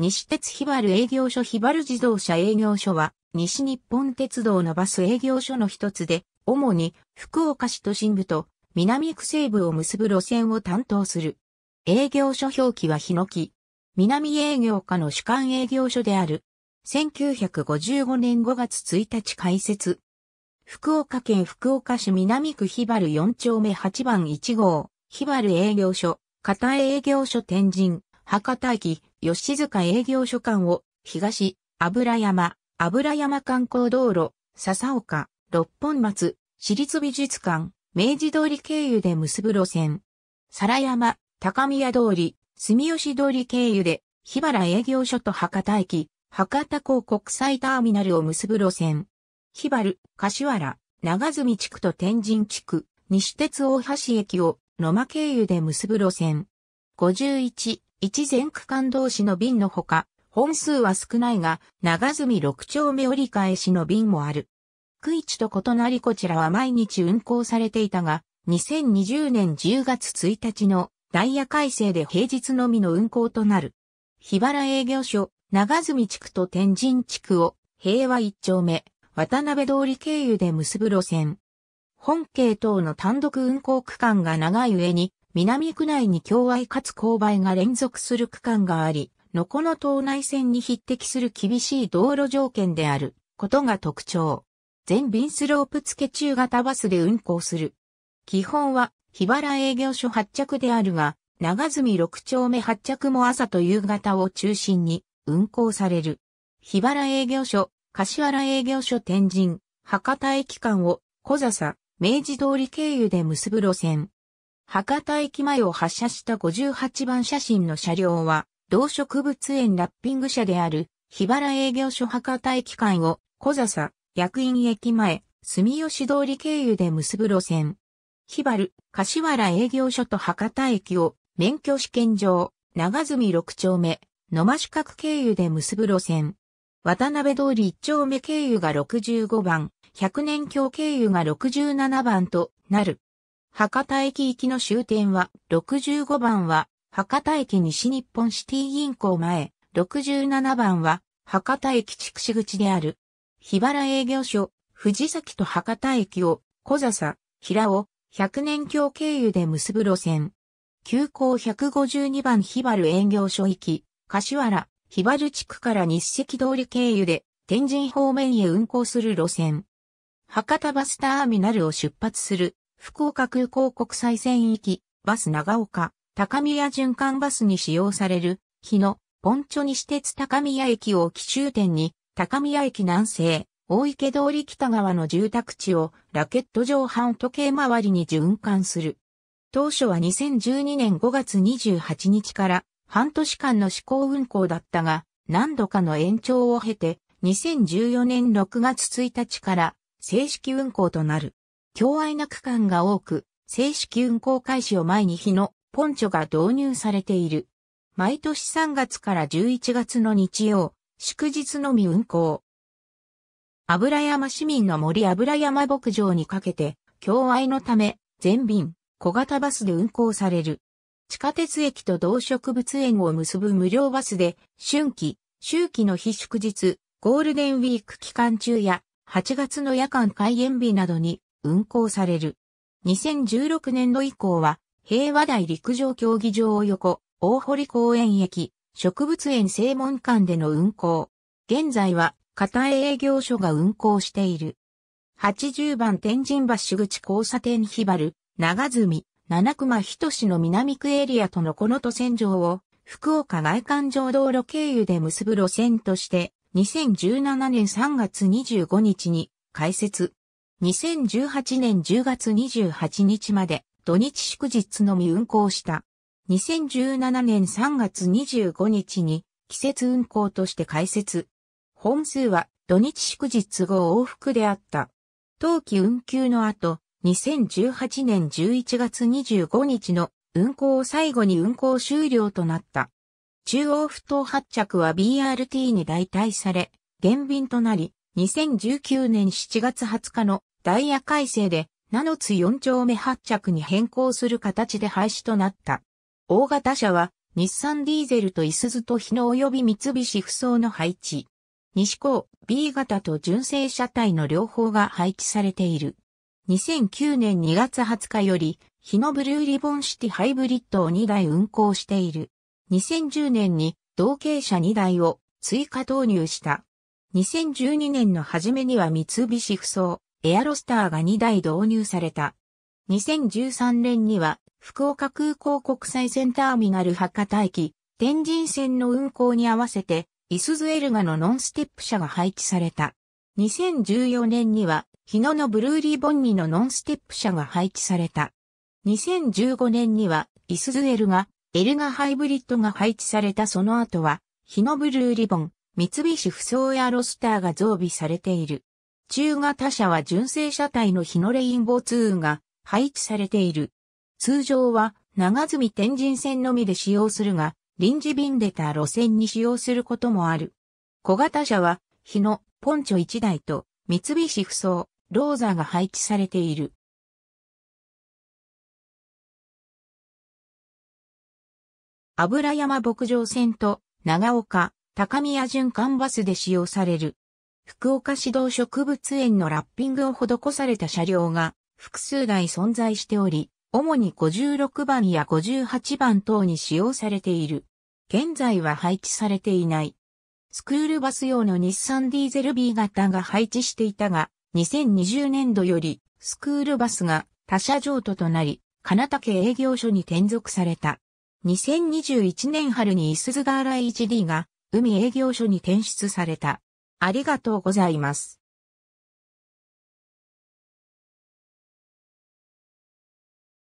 西鉄ひばる営業所ひばる自動車営業所は、西日本鉄道のバス営業所の一つで、主に福岡市都心部と南区西部を結ぶ路線を担当する。営業所表記はヒノキ。南営業課の主管営業所である。1955年5月1日開設。福岡県福岡市南区ひばる4丁目8番1号、ひばる営業所、片営業所天神、博多駅、吉塚営業所間を、東、油山、油山観光道路、笹岡、六本松、市立美術館、明治通り経由で結ぶ路線。皿山、高宮通り、住吉通り経由で、日原営業所と博多駅、博多港国際ターミナルを結ぶ路線。日原、柏原、長住地区と天神地区、西鉄大橋駅を野間経由で結ぶ路線。51、一全区間同士の便のほか、本数は少ないが、長住六丁目折り返しの便もある。区一と異なりこちらは毎日運行されていたが、2020年10月1日のダイヤ改正で平日のみの運行となる。日原営業所、長住地区と天神地区を平和一丁目、渡辺通り経由で結ぶ路線。本系等の単独運行区間が長い上に、南区内に境外かつ勾配が連続する区間があり、のこの島内線に匹敵する厳しい道路条件であることが特徴。全便スロープ付け中型バスで運行する。基本は日原営業所発着であるが、長住6丁目発着も朝と夕方を中心に運行される。日原営業所、柏原営業所天神、博多駅間を小笹、明治通り経由で結ぶ路線。博多駅前を発車した58番写真の車両は、動植物園ラッピング車である、日原営業所博多駅間を、小笹、役員駅前、住吉通り経由で結ぶ路線。日原、柏原営業所と博多駅を、免許試験場、長住6丁目、野間四角経由で結ぶ路線。渡辺通り1丁目経由が65番、百年橋経由が67番となる。博多駅行きの終点は、65番は、博多駅西日本シティ銀行前、67番は、博多駅筑紫口である。日原営業所、藤崎と博多駅を、小笹、平尾、百年橋経由で結ぶ路線。急行152番日原営業所行き、柏原、日原地区から日赤通り経由で、天神方面へ運行する路線。博多バスターミナルを出発する福岡空港国際線行き、バス長岡、高宮循環バスに使用される、日野、ポンチョ西鉄高宮駅を起終点に、高宮駅南西、大池通り北側の住宅地をラケット上半時計回りに循環する。当初は2012年5月28日から半年間の試行運行だったが、何度かの延長を経て、2014年6月1日から正式運行となる。強愛な区間が多く、正式運行開始を前に日のポンチョが導入されている。毎年3月から11月の日曜、祝日のみ運行。油山市民の森油山牧場にかけて、共愛のため、全便、小型バスで運行される。地下鉄駅と動植物園を結ぶ無料バスで、春季、秋季の非祝日、ゴールデンウィーク期間中や、8月の夜間開園日などに運行される。2016年度以降は、平和台陸上競技場を横、大堀公園駅、植物園正門間での運行。現在は、片江営業所が運行している。80番天神橋口交差点ひばる、長住、七熊仁の南区エリアとのこの都線上を、福岡外環上道路経由で結ぶ路線として、2017年3月25日に開設、2018年10月28日まで土日祝日のみ運行した。2017年3月25日に季節運行として開設。本数は土日祝日後往復であった。冬季運休の後、2018年11月25日の運行を最後に運行終了となった。中央不当発着は BRT に代替され、減便となり、2019年7月20日のダイヤ改正で、七つ4丁目発着に変更する形で廃止となった。大型車は、日産ディーゼルとイスズと日野及び三菱不走の配置。西高 B 型と純正車体の両方が配置されている。2009年2月20日より、日野ブルーリボンシティハイブリッドを2台運行している。2010年に同型車2台を追加投入した。2012年の初めには三菱不走、エアロスターが2台導入された。2013年には、福岡空港国際線ターミナル博多駅、天神線の運行に合わせて、イスズエルガのノンステップ車が配置された。2014年には、日野のブルーリボンニのノンステップ車が配置された。2015年には、イスズエルガ、エルガハイブリッドが配置されたその後は、日野ブルーリボン、三菱不走エアロスターが増備されている。中型車は純正車体の日のレインボーツーが配置されている。通常は長住天神線のみで使用するが、臨時便出た路線に使用することもある。小型車は、日野、ポンチョ1台と、三菱ふそう、ローザーが配置されている。油山牧場線と、長岡、高宮循環バスで使用される。福岡市道植物園のラッピングを施された車両が複数台存在しており、主に56番や58番等に使用されている。現在は配置されていない。スクールバス用の日産ディーゼル B 型が配置していたが、2020年度よりスクールバスが他社譲渡となり、金竹営業所に転属された。2021年春にイスズガーラ HD が海営業所に転出された。ありがとうございます。